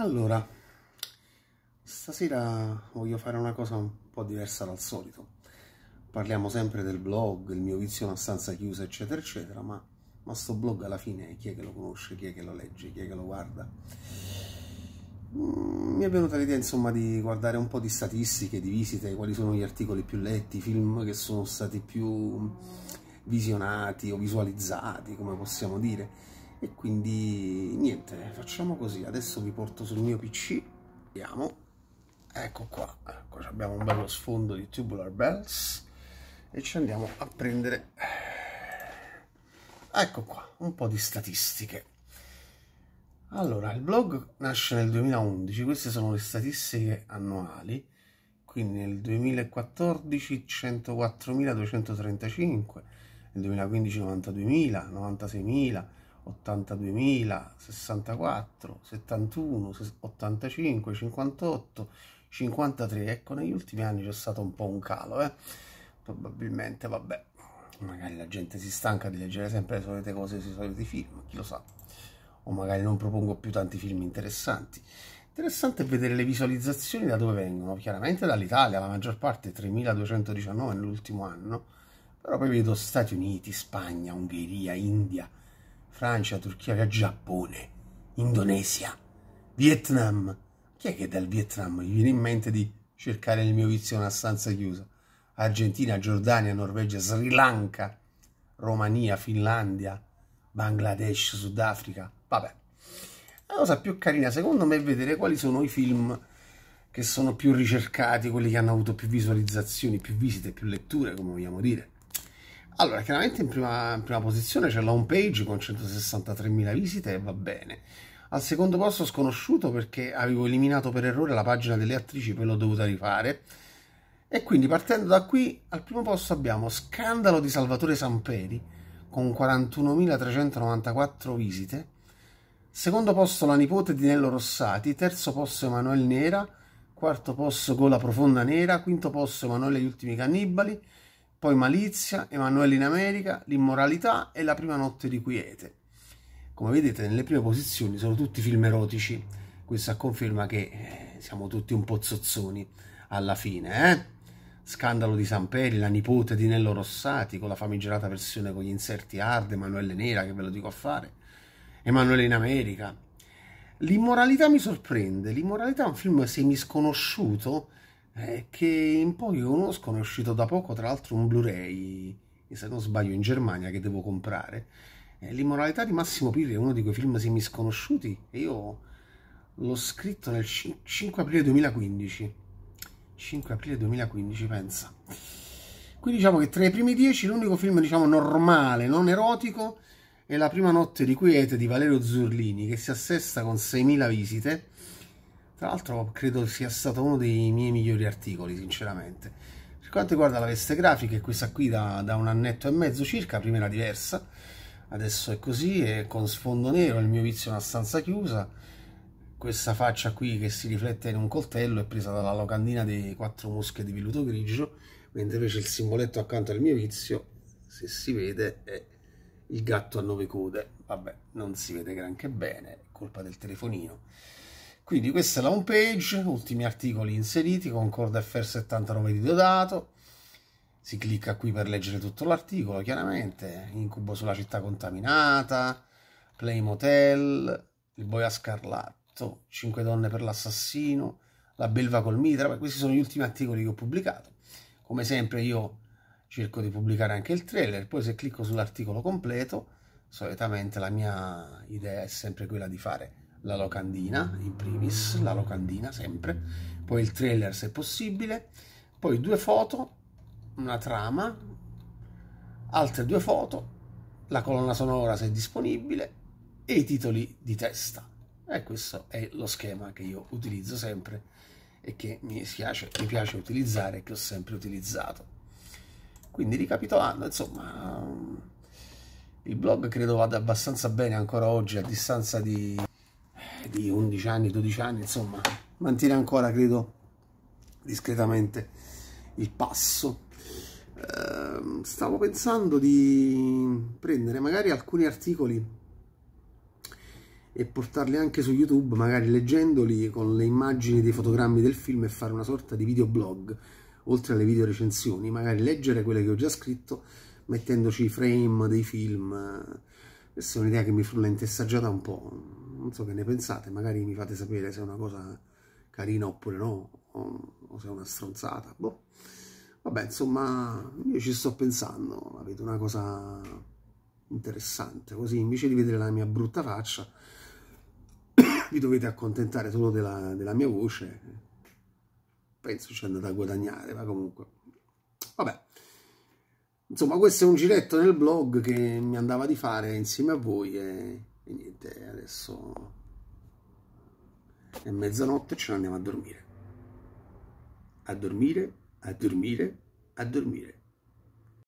Allora, stasera voglio fare una cosa un po' diversa dal solito. Parliamo sempre del blog, il mio vizio è una stanza chiusa, eccetera, eccetera, ma, ma sto blog alla fine chi è che lo conosce, chi è che lo legge, chi è che lo guarda? Mm, mi è venuta l'idea insomma di guardare un po' di statistiche, di visite, quali sono gli articoli più letti, film che sono stati più visionati o visualizzati, come possiamo dire e quindi niente facciamo così adesso vi porto sul mio pc vediamo ecco qua ecco, abbiamo un bello sfondo di tubular bells e ci andiamo a prendere ecco qua un po di statistiche allora il blog nasce nel 2011 queste sono le statistiche annuali quindi nel 2014 104.235 nel 2015 92.000 96.000 82.000, 64, 71, 85, 58, 53. Ecco, negli ultimi anni c'è stato un po' un calo, eh? probabilmente, vabbè, magari la gente si stanca di leggere sempre le solite cose sui soliti film, chi lo sa, o magari non propongo più tanti film interessanti. Interessante vedere le visualizzazioni da dove vengono, chiaramente dall'Italia, la maggior parte 3.219 nell'ultimo anno, però poi vedo Stati Uniti, Spagna, Ungheria, India, Francia, Turchia, Giappone, Indonesia, Vietnam. Chi è che dal Vietnam gli viene in mente di cercare il mio vizio una stanza chiusa? Argentina, Giordania, Norvegia, Sri Lanka, Romania, Finlandia, Bangladesh, Sudafrica. Vabbè. La cosa più carina secondo me è vedere quali sono i film che sono più ricercati, quelli che hanno avuto più visualizzazioni, più visite, più letture, come vogliamo dire. Allora, chiaramente in prima, in prima posizione c'è la home page con 163.000 visite e va bene. Al secondo posto sconosciuto perché avevo eliminato per errore la pagina delle attrici, poi l'ho dovuta rifare. E quindi partendo da qui, al primo posto abbiamo Scandalo di Salvatore Samperi con 41.394 visite. Secondo posto la nipote di Nello Rossati, terzo posto Emanuele Nera, quarto posto Gola Profonda Nera, quinto posto Emanuele gli ultimi cannibali, poi Malizia, Emanuele in America, L'immoralità e La prima notte di quiete. Come vedete nelle prime posizioni sono tutti film erotici, Questa conferma che eh, siamo tutti un po' zozzoni alla fine, eh? Scandalo di Samperi, la nipote di Nello Rossati con la famigerata versione con gli inserti hard, Emanuele Nera che ve lo dico a fare, Emanuele in America. L'immoralità mi sorprende, l'immoralità è un film semisconosciuto eh, che in pochi conoscono, è uscito da poco tra l'altro un Blu-ray, se non sbaglio in Germania, che devo comprare. Eh, l'immoralità di Massimo Pirri è uno di quei film semisconosciuti e io l'ho scritto nel 5 aprile 2015. 5 aprile 2015, pensa. Qui diciamo che tra i primi dieci l'unico film diciamo normale, non erotico, è La prima notte di quiete di Valerio Zurlini che si assesta con 6.000 visite tra l'altro credo sia stato uno dei miei migliori articoli, sinceramente. Per quanto riguarda la veste grafica, è questa qui da, da un annetto e mezzo circa, prima era diversa, adesso è così, è con sfondo nero, il mio vizio è una stanza chiusa, questa faccia qui che si riflette in un coltello è presa dalla locandina dei quattro mosche di velluto grigio, mentre invece il simboletto accanto al mio vizio, se si vede, è il gatto a nove code. Vabbè, non si vede granché bene, è colpa del telefonino. Quindi questa è la home page, ultimi articoli inseriti, Concord FR79 di Deodato, si clicca qui per leggere tutto l'articolo, chiaramente, incubo sulla città contaminata, Play Motel, il boia scarlatto, 5 donne per l'assassino, la belva col mitra, questi sono gli ultimi articoli che ho pubblicato. Come sempre io cerco di pubblicare anche il trailer, poi se clicco sull'articolo completo, solitamente la mia idea è sempre quella di fare la locandina, in primis, la locandina sempre, poi il trailer se possibile, poi due foto, una trama, altre due foto, la colonna sonora se disponibile e i titoli di testa. E questo è lo schema che io utilizzo sempre e che mi piace, mi piace utilizzare e che ho sempre utilizzato. Quindi ricapitolando, insomma, il blog credo vada abbastanza bene ancora oggi a distanza di di 11 anni, 12 anni, insomma, mantiene ancora, credo, discretamente il passo. Eh, stavo pensando di prendere magari alcuni articoli e portarli anche su YouTube, magari leggendoli con le immagini dei fotogrammi del film e fare una sorta di videoblog, oltre alle video recensioni, magari leggere quelle che ho già scritto mettendoci i frame dei film questa è un'idea che mi frulla in testa già da un po', non so che ne pensate, magari mi fate sapere se è una cosa carina oppure no, o, o se è una stronzata, boh. Vabbè, insomma, io ci sto pensando, avete una cosa interessante, così invece di vedere la mia brutta faccia, vi dovete accontentare solo della, della mia voce, penso ci andate a guadagnare, ma comunque, vabbè insomma questo è un giretto nel blog che mi andava di fare insieme a voi e, e niente adesso è mezzanotte e ce ne andiamo a dormire a dormire a dormire a dormire